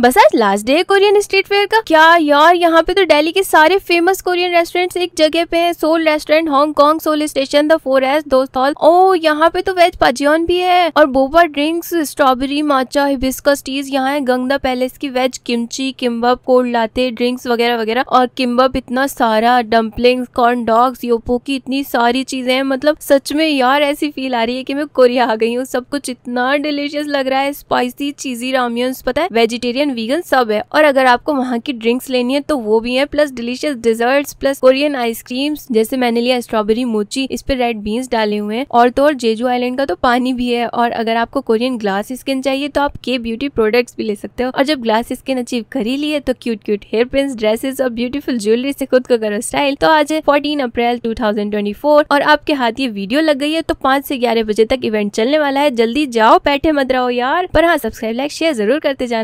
बस आज last day Korean street fair का क्या यार यहाँ पे तो दिल्ली के सारे फेमस कोरियन रेस्टोरेंट्स एक जगह पे हैं Seoul restaurant Hong Kong Seoul station the four S दोस्त हॉल ओ यहाँ पे तो वेज पाजियन भी है और boba drinks strawberry matcha hibiscus teas यहाँ है गंगा पैलेस की veg kimchi kimbap cold latte drinks वगैरह वगैरह और किम्बब इतना सारा डम्पलिंग कॉर्न डॉग्स योपो की इतनी सारी चीजें हैं मतलब सच में यार ऐसी फील आ रही है की मैं कोरिया आ गई हूँ सब कुछ इतना डिलीशियस लग रहा है स्पाइसी चीजी रामियंस पता है वेजिटेरियन कोरियन वीगन सब है और अगर आपको वहाँ की ड्रिंक्स लेनी है तो वो भी है plus delicious dessert plus Korean ice cream जैसे मैंने लिया स्ट्रॉबेरी मोची इस पर रेड बीन्स डाले हुए हैं और तो और जेजू आइलैंड का तो पानी भी है और अगर आपको कोरियन ग्लास स्किन चाहिए तो आप के ब्यूटी प्रोडक्ट्स भी ले सकते हो और जब ग्लास स्किन अचीव कर ही लिए तो cute cute hair pin dresses और ब्यूटीफुल ज्वेलरी से खुद का करो स्टाइल तो आज है फोर्टीन अप्रैल टू और आपके हाथ ये वीडियो लग गई है तो पाँच से ग्यारह बजे तक इवेंट चलने वाला है जल्दी जाओ बैठे मत रहो यार पर हाँ सब्सक्राइब लाइक शेयर जरूर करते जाना